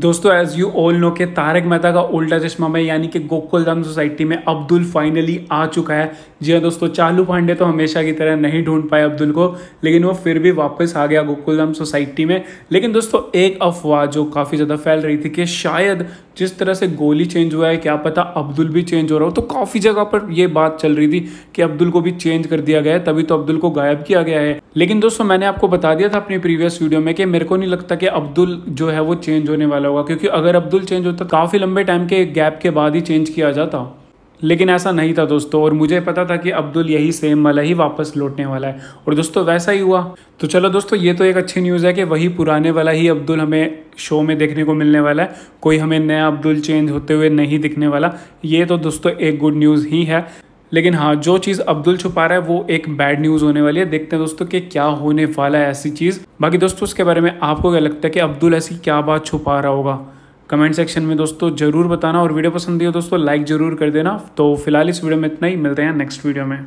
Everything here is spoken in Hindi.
दोस्तों एज यू ऑल नो के तारक मेहता का उल्टा चश्मा में यानी कि गोकुल धाम सोसाइटी में अब्दुल फाइनली आ चुका है जी हाँ दोस्तों चालू पांडे तो हमेशा की तरह नहीं ढूंढ पाए अब्दुल को लेकिन वो फिर भी वापस आ गया गोकुल धाम सोसाइटी में लेकिन दोस्तों एक अफवाह जो काफ़ी ज़्यादा फैल रही थी कि शायद जिस तरह से गोली चेंज हुआ है क्या पता अब्दुल भी चेंज हो रहा हो तो काफ़ी जगह पर यह बात चल रही थी कि अब्दुल को भी चेंज कर दिया गया है तभी तो अब्दुल को गायब किया गया है लेकिन दोस्तों मैंने आपको बता दिया था अपनी प्रीवियस वीडियो में कि मेरे को नहीं लगता कि अब्दुल जो है वो चेंज होने वाला वाला होगा क्योंकि अगर अब्दुल चेंज होता काफ़ी लंबे टाइम के गैप के बाद ही चेंज किया जाता लेकिन ऐसा नहीं था दोस्तों और मुझे पता था कि अब्दुल यही सेम वाला ही वापस लौटने वाला है और दोस्तों वैसा ही हुआ तो चलो दोस्तों ये तो एक अच्छी न्यूज़ है कि वही पुराने वाला ही अब्दुल हमें शो में देखने को मिलने वाला है कोई हमें नया अब्दुल चेंज होते हुए नहीं दिखने वाला ये तो दोस्तों एक गुड न्यूज़ ही है लेकिन हाँ जो चीज़ अब्दुल छुपा रहा है वो एक बैड न्यूज़ होने वाली है देखते हैं दोस्तों कि क्या होने वाला है ऐसी चीज़ बाकी दोस्तों उसके बारे में आपको क्या लगता है कि अब्दुल ऐसी क्या बात छुपा रहा होगा कमेंट सेक्शन में दोस्तों ज़रूर बताना और वीडियो पसंद हो दोस्तों लाइक ज़रूर कर देना तो फिलहाल इस वीडियो में इतना ही मिलते हैं नेक्स्ट वीडियो में